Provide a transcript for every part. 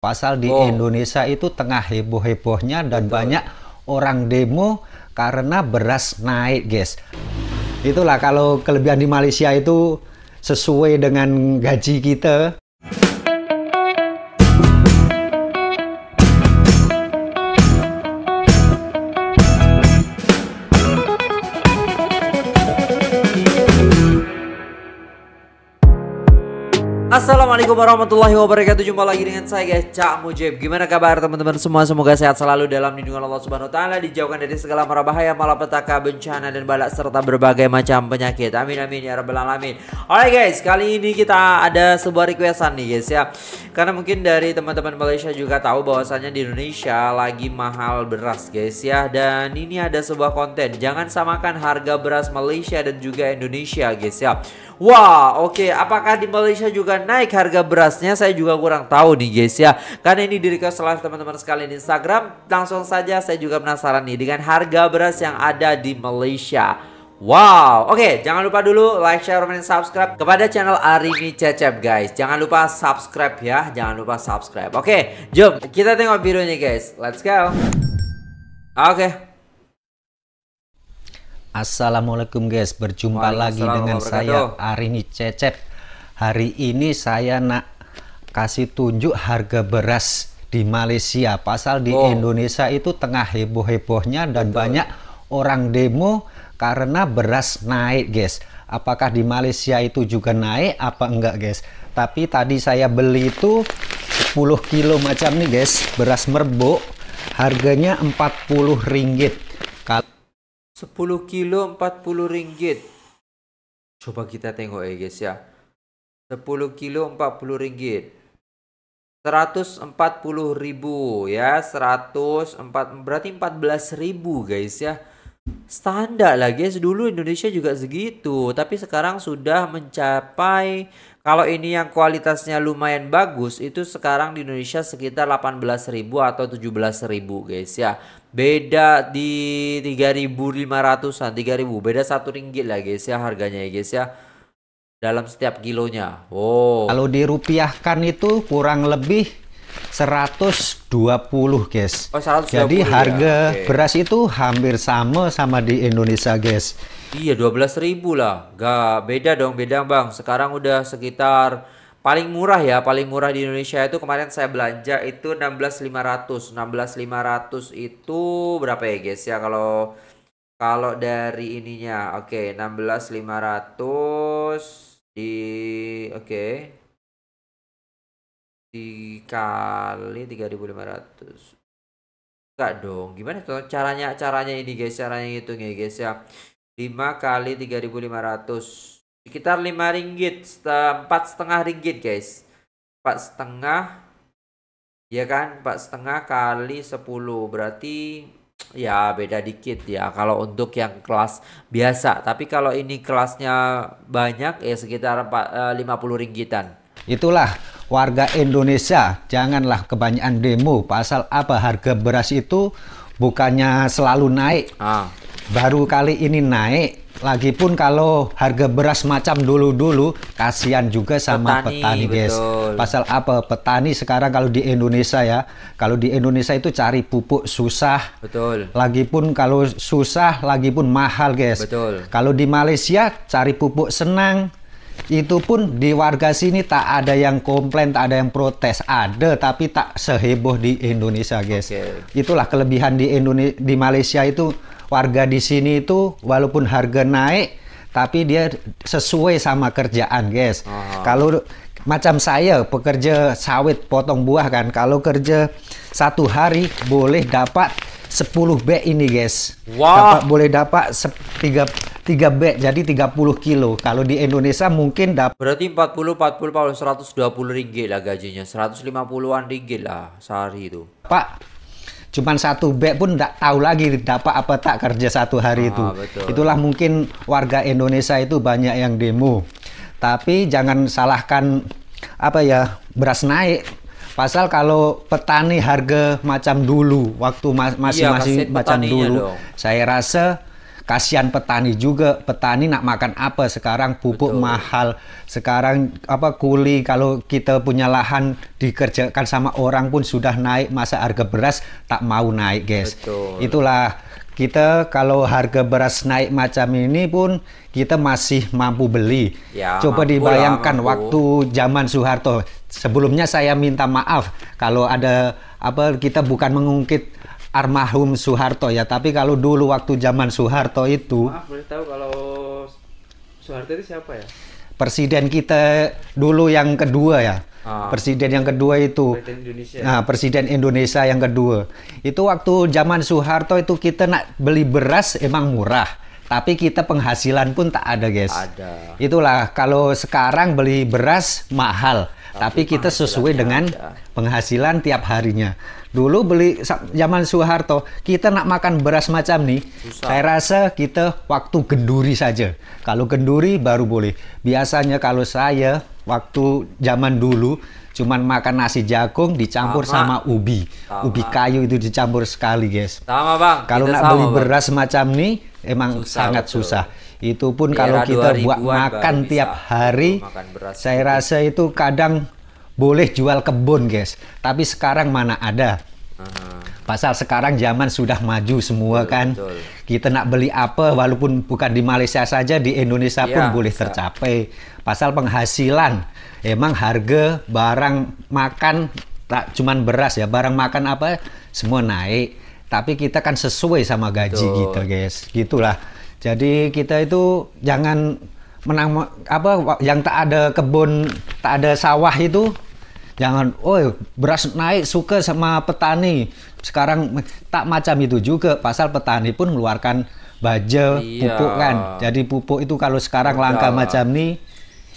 Pasal di oh. Indonesia itu tengah heboh-hebohnya dan Betul. banyak orang demo karena beras naik, guys. Itulah kalau kelebihan di Malaysia itu sesuai dengan gaji kita, Assalamualaikum warahmatullahi wabarakatuh. Jumpa lagi dengan saya guys, Cak Mujib. Gimana kabar teman-teman semua? Semoga sehat selalu dalam lindungan Allah Subhanahu wa taala, dijauhkan dari segala mara bahaya, malapetaka, bencana dan balak serta berbagai macam penyakit. Amin amin ya rabbal alamin. Oke guys, kali ini kita ada sebuah requestan nih guys ya. Karena mungkin dari teman-teman Malaysia juga tahu bahwasannya di Indonesia lagi mahal beras guys ya. Dan ini ada sebuah konten, jangan samakan harga beras Malaysia dan juga Indonesia guys ya. Wah, oke. Okay. Apakah di Malaysia juga naik harga berasnya? Saya juga kurang tahu nih guys ya. Karena ini diri request teman-teman sekalian di Instagram. Langsung saja saya juga penasaran nih dengan harga beras yang ada di Malaysia. Wow, oke okay, jangan lupa dulu like, share, dan subscribe kepada channel Arimi Cecep guys Jangan lupa subscribe ya, jangan lupa subscribe Oke, okay, jom kita tengok videonya guys, let's go Oke, okay. Assalamualaikum guys, berjumpa lagi dengan saya Arini Cecep. Hari ini saya nak kasih tunjuk harga beras di Malaysia. Pasal di oh. Indonesia itu tengah heboh-hebohnya dan Betul. banyak orang demo karena beras naik, guys. Apakah di Malaysia itu juga naik apa enggak, guys? Tapi tadi saya beli itu 10 kilo macam nih, guys, beras merbuk harganya 40 ringgit 10 kilo 40 ringgit. Coba kita tengok ya guys ya. 10 kilo 40 ringgit. 140 ribu ya 104 berarti 14 ribu guys ya standar lah guys dulu Indonesia juga segitu tapi sekarang sudah mencapai kalau ini yang kualitasnya lumayan bagus itu sekarang di Indonesia sekitar 18.000 atau 17.000 guys ya. Beda di 3.500-an, 3.000. Beda satu ringgit lah guys ya harganya ya guys ya. Dalam setiap kilonya. Oh Kalau dirupiahkan itu kurang lebih 120 guys. Oh, 120 Jadi ya? harga okay. beras itu hampir sama sama di Indonesia guys. Iya belas ribu lah. Gak beda dong beda bang. Sekarang udah sekitar paling murah ya paling murah di Indonesia itu kemarin saya belanja itu 16.500. 16.500 itu berapa ya guys ya kalau kalau dari ininya oke okay, 16.500 di oke okay, dikali 3500 enggak dong gimana tuh caranya caranya ini guys caranya itu nih guys ya 5 kali 3500 sekitar 5 ringgit empat setengah ringgit guys empat setengah ya kan empat setengah kali 10 berarti ya beda dikit ya kalau untuk yang kelas biasa tapi kalau ini kelasnya banyak ya sekitar 4, 50 eh, ringgitan Itulah warga Indonesia, janganlah kebanyakan demo. Pasal apa harga beras itu bukannya selalu naik. Ah. Baru kali ini naik. Lagipun kalau harga beras macam dulu-dulu, kasihan juga sama petani, petani guys. Betul. Pasal apa? Petani sekarang kalau di Indonesia ya, kalau di Indonesia itu cari pupuk susah. Betul. pun kalau susah, lagi pun mahal guys. Betul. Kalau di Malaysia cari pupuk senang, itu pun di warga sini tak ada yang komplain, tak ada yang protes. Ada tapi tak seheboh di Indonesia, guys. Okay. Itulah kelebihan di Indonesia di Malaysia itu warga di sini itu walaupun harga naik tapi dia sesuai sama kerjaan, guys. -huh. Kalau macam saya pekerja sawit potong buah kan, kalau kerja satu hari boleh dapat 10 B ini, guys. Wow. Dapat boleh dapat 3 3B jadi 30 kilo. Kalau di Indonesia mungkin dapat Berarti 40 40 40 120 ringgit lah gajinya. 150-an ringgit lah sehari itu. Pak, cuman satu bag pun tidak tahu lagi dapat apa tak kerja satu hari ah, itu. Betul. Itulah mungkin warga Indonesia itu banyak yang demo. Tapi jangan salahkan apa ya beras naik. Pasal kalau petani harga macam dulu waktu masih-masih iya, macam dulu, dong. saya rasa kasihan petani juga petani nak makan apa sekarang pupuk Betul. mahal sekarang apa kuli kalau kita punya lahan dikerjakan sama orang pun sudah naik masa harga beras tak mau naik guys Betul. itulah kita kalau harga beras naik macam ini pun kita masih mampu beli. Ya, Coba mampu dibayangkan lah, waktu zaman Soeharto. Sebelumnya saya minta maaf kalau ada apa kita bukan mengungkit armahum Soeharto ya tapi kalau dulu waktu zaman Soeharto itu maaf boleh tahu kalau Soeharto itu siapa ya presiden kita dulu yang kedua ya ah. presiden yang kedua itu nah presiden Indonesia yang kedua itu waktu zaman Soeharto itu kita nak beli beras emang murah tapi kita penghasilan pun tak ada guys ada itulah kalau sekarang beli beras mahal tapi kita sesuai ya. dengan ya. penghasilan tiap harinya. Dulu beli zaman Soeharto, kita nak makan beras macam nih, Susah. saya rasa kita waktu genduri saja. Kalau genduri baru boleh. Biasanya kalau saya waktu zaman dulu cuman makan nasi jagung dicampur sama, sama ubi. Sama. Ubi kayu itu dicampur sekali, guys. Sama, Bang. Kalau nak sama, beli bang. beras macam nih emang susah, sangat betul. susah itu pun kalau kita buat makan tiap hari, makan beras saya itu. rasa itu kadang boleh jual kebun, guys. Tapi sekarang mana ada? Pasal sekarang zaman sudah maju semua betul, kan. Betul. Kita nak beli apa walaupun bukan di Malaysia saja di Indonesia ya, pun boleh tercapai. Pasal penghasilan emang harga barang makan tak cuman beras ya, barang makan apa semua naik. Tapi kita kan sesuai sama gaji betul. gitu, guys. Gitulah. Jadi kita itu jangan menang apa yang tak ada kebun, tak ada sawah itu jangan oh beras naik suka sama petani. Sekarang tak macam itu juga. Pasal petani pun mengeluarkan baja iya. pupuk kan. Jadi pupuk itu kalau sekarang Udah. langka macam ini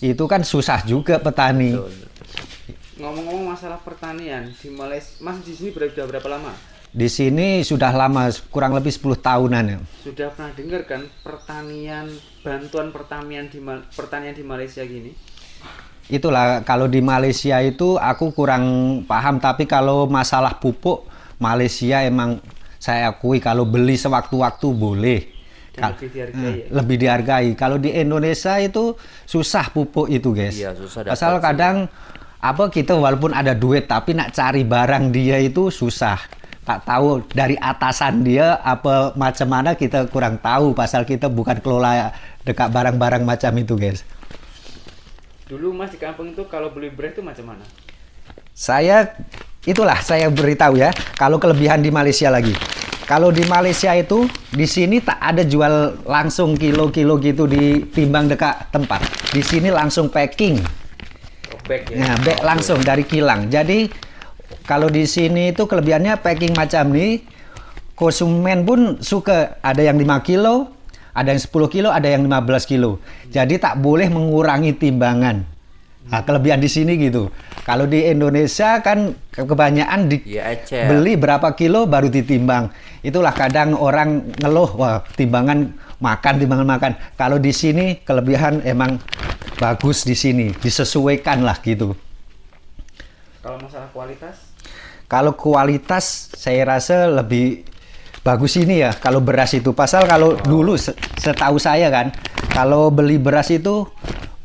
itu kan susah juga petani. ngomong-ngomong masalah pertanian di Malaysia, Mas di sini berada berapa lama? Di sini sudah lama, kurang lebih 10 tahunan ya. Sudah pernah dengar kan pertanian bantuan pertanian di pertanian di Malaysia gini? Itulah kalau di Malaysia itu aku kurang paham tapi kalau masalah pupuk Malaysia emang saya akui kalau beli sewaktu-waktu boleh. lebih dihargai. Hmm, ya? Lebih dihargai. Kalau di Indonesia itu susah pupuk itu, guys. Iya, susah dapat. Asal kadang apa kita walaupun ada duit tapi nak cari barang dia itu susah tak tahu dari atasan dia apa macam mana kita kurang tahu pasal kita bukan kelola dekat barang-barang macam itu guys dulu mas di kampung itu kalau beli beras itu macam mana saya itulah saya beritahu ya kalau kelebihan di Malaysia lagi kalau di Malaysia itu di sini tak ada jual langsung kilo-kilo gitu timbang dekat tempat di sini langsung packing oh, back ya? nah, back langsung dari kilang jadi kalau di sini itu kelebihannya packing macam ini, konsumen pun suka ada yang 5 kilo, ada yang 10 kilo, ada yang 15 kilo. Jadi tak boleh mengurangi timbangan. Nah, kelebihan di sini gitu. Kalau di Indonesia kan kebanyakan dibeli iya, berapa kilo baru ditimbang. Itulah kadang orang ngeluh, wah timbangan makan, timbangan makan. Kalau di sini kelebihan emang bagus di sini, disesuaikan lah gitu. Kalau masalah kualitas? Kalau kualitas saya rasa lebih bagus ini ya kalau beras itu. Pasal kalau oh. dulu setahu saya kan kalau beli beras itu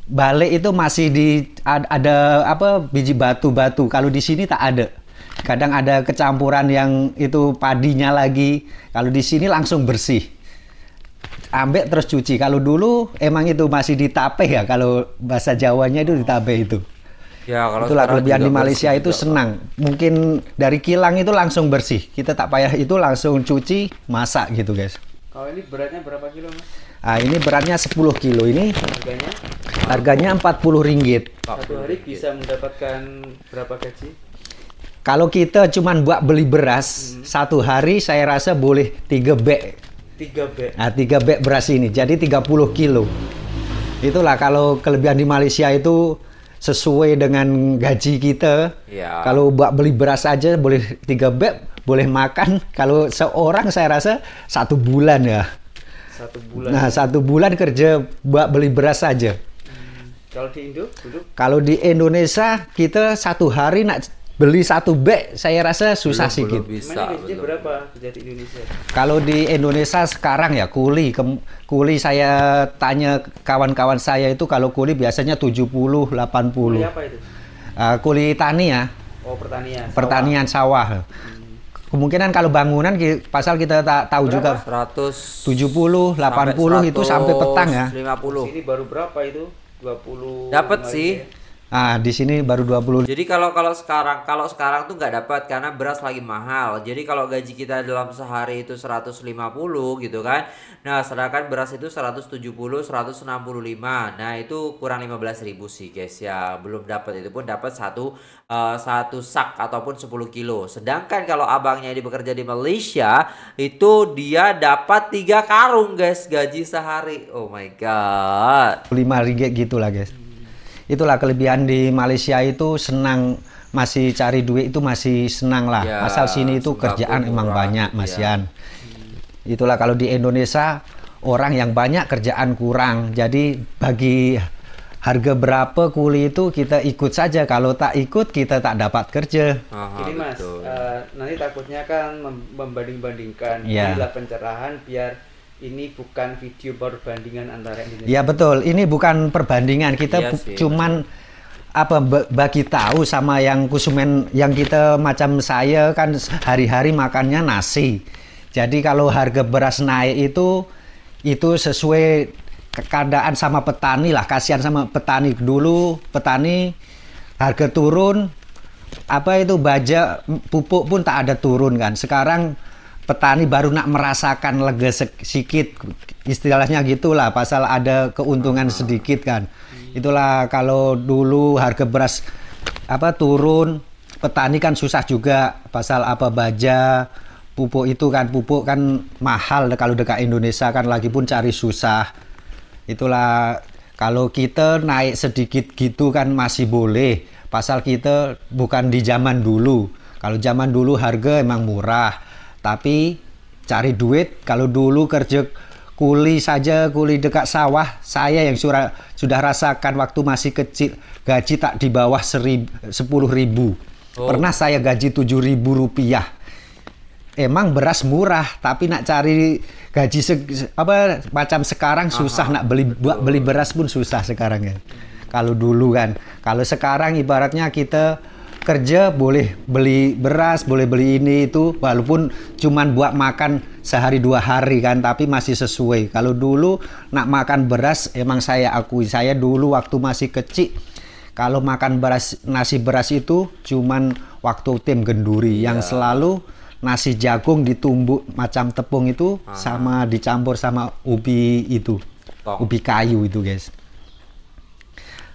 balik itu masih di ada, ada apa biji batu-batu. Kalau di sini tak ada. Kadang ada kecampuran yang itu padinya lagi. Kalau di sini langsung bersih ambek terus cuci. Kalau dulu emang itu masih ditape ya kalau bahasa Jawanya itu ditape itu. Ya, kalau itulah kelebihan di Malaysia itu juga. senang. Mungkin dari kilang itu langsung bersih. Kita tak payah itu langsung cuci, masak gitu, guys. Kalau ini beratnya berapa kilo, Mas? Ah, ini beratnya 10 kilo ini. Harganya? Harganya 40 ringgit. Satu hari bisa mendapatkan berapa gaji? Kalau kita cuma buat beli beras, hmm. satu hari saya rasa boleh 3 bag. 3 bag. Nah, 3 bag beras ini. Jadi 30 kilo. Itulah kalau kelebihan di Malaysia itu sesuai dengan gaji kita. Yeah. Kalau buat beli beras aja boleh tiga beb, boleh makan. Kalau seorang saya rasa satu bulan ya. Satu bulan. Nah satu bulan kerja buat beli beras aja. Hmm. Kalau di Indo? Kalau di Indonesia kita satu hari nak beli satu bag saya rasa susah belum, sedikit. Belum bisa, Mana berapa di Indonesia? Kalau di Indonesia sekarang ya kuli ke, kuli saya tanya kawan-kawan saya itu kalau kuli biasanya 70 80. Kuli apa itu? Uh, kuli tani ya. Oh, pertanian. Pertanian sawah. Hmm. Kemungkinan kalau bangunan pasal kita tak tahu berapa? juga 100 70 80 sampai 100, itu sampai petang ya. 50. Ini baru berapa itu? 20 Dapat sih. Ya? Ah, di sini baru 20. Jadi kalau kalau sekarang kalau sekarang tuh nggak dapat karena beras lagi mahal. Jadi kalau gaji kita dalam sehari itu 150 gitu kan. Nah, sedangkan beras itu 170, 165. Nah, itu kurang 15.000 sih, guys ya. Belum dapat itu pun dapat satu uh, satu sak ataupun 10 kilo. Sedangkan kalau abangnya ini bekerja di Malaysia, itu dia dapat tiga karung, guys, gaji sehari. Oh my god. 5 ringgit gitulah, guys itulah kelebihan di Malaysia itu senang masih cari duit itu masih senang lah ya, asal sini itu kerjaan emang banyak Mas ya. Yan itulah kalau di Indonesia orang yang banyak kerjaan kurang jadi bagi harga berapa kuli itu kita ikut saja kalau tak ikut kita tak dapat kerja Aha, jadi mas uh, nanti takutnya kan membanding-bandingkan ya. inilah pencerahan biar ini bukan video perbandingan antara Indonesia. Ya betul, ini bukan perbandingan. Kita iya sih, cuman betul. apa bagi tahu sama yang kusumen yang kita macam saya kan hari-hari makannya nasi. Jadi kalau harga beras naik itu itu sesuai keadaan sama petani lah, kasihan sama petani dulu petani harga turun apa itu baja pupuk pun tak ada turun kan. Sekarang petani baru nak merasakan lega sedikit istilahnya gitulah pasal ada keuntungan sedikit kan itulah kalau dulu harga beras apa turun petani kan susah juga pasal apa baja pupuk itu kan pupuk kan mahal kalau dekat Indonesia kan lagi pun cari susah itulah kalau kita naik sedikit gitu kan masih boleh pasal kita bukan di zaman dulu kalau zaman dulu harga emang murah tapi cari duit kalau dulu kerja kuli saja kuli dekat sawah saya yang sura, sudah rasakan waktu masih kecil gaji tak di bawah sepuluh ribu oh. pernah saya gaji tujuh ribu rupiah emang beras murah tapi nak cari gaji se, apa macam sekarang susah nak beli betul. beli beras pun susah sekarang ya kalau dulu kan kalau sekarang ibaratnya kita kerja boleh beli beras, boleh beli ini itu walaupun cuman buat makan sehari dua hari kan tapi masih sesuai. Kalau dulu nak makan beras emang saya akui saya dulu waktu masih kecil kalau makan beras nasi beras itu cuman waktu tim genduri yeah. yang selalu nasi jagung ditumbuk macam tepung itu Aha. sama dicampur sama ubi itu. Ubi kayu itu guys.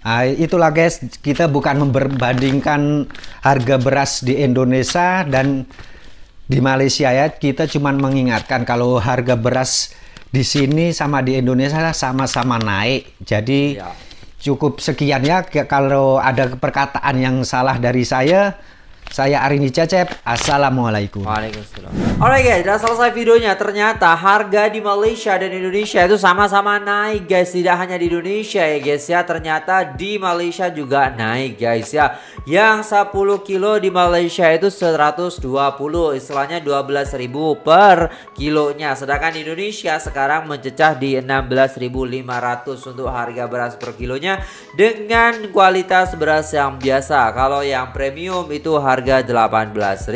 Nah, itulah guys, kita bukan membandingkan harga beras di Indonesia dan di Malaysia ya. Kita cuma mengingatkan kalau harga beras di sini sama di Indonesia sama-sama naik. Jadi ya. cukup sekian ya kalau ada perkataan yang salah dari saya saya Arini Cecep. Assalamualaikum. Waalaikumsalam. Oke guys, sudah selesai videonya. Ternyata harga di Malaysia dan Indonesia itu sama-sama naik guys. Tidak hanya di Indonesia ya guys ya. Ternyata di Malaysia juga naik guys ya. Yang 10 kilo di Malaysia itu 120 Istilahnya 12.000 per kilonya Sedangkan di Indonesia sekarang mencecah di 16.500 Untuk harga beras per kilonya Dengan kualitas beras yang biasa Kalau yang premium itu harga 18.000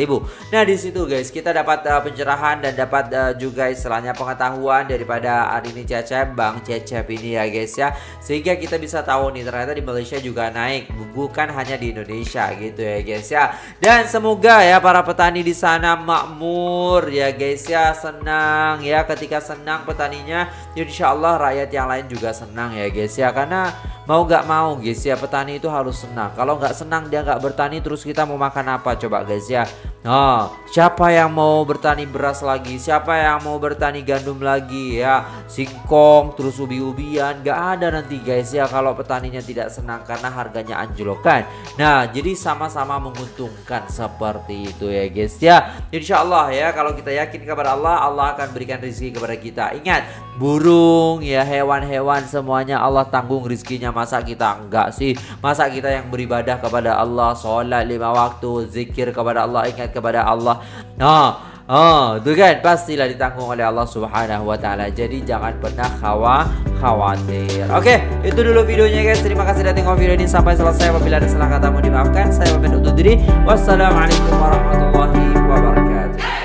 Nah disitu guys kita dapat uh, pencerahan Dan dapat uh, juga istilahnya pengetahuan Daripada Arini Cecep Bang Cecep ini ya guys ya Sehingga kita bisa tahu nih ternyata di Malaysia juga naik Bukan hanya di Indonesia Indonesia gitu ya guys ya. Dan semoga ya para petani di sana makmur ya guys ya, senang ya ketika senang petaninya, insya Allah rakyat yang lain juga senang ya guys ya karena mau nggak mau guys ya petani itu harus senang. Kalau nggak senang dia nggak bertani terus kita mau makan apa coba guys ya. Nah, siapa yang mau bertani beras lagi? Siapa yang mau bertani gandum lagi ya? Singkong, terus ubi-ubian, gak ada nanti guys ya kalau petaninya tidak senang karena harganya anjlokan. Nah, jadi sama-sama menguntungkan seperti itu ya guys ya. Insya Allah ya kalau kita yakin kepada Allah, Allah akan berikan rezeki kepada kita. Ingat, burung ya hewan-hewan semuanya Allah tanggung rezekinya. masa kita enggak sih? Masa kita yang beribadah kepada Allah, sholat lima waktu, zikir kepada Allah, ingat kepada Allah. Nah, Oh, ah, tuh kan pastilah ditanggung oleh Allah Subhanahu wa taala. Jadi jangan pernah khawa khawatir. Oke, okay, itu dulu videonya guys. Terima kasih sudah tengok video ini sampai selesai. Apabila ada salah kata mohon dimaafkan. Saya pamit undur diri. Wassalamualaikum warahmatullahi wabarakatuh.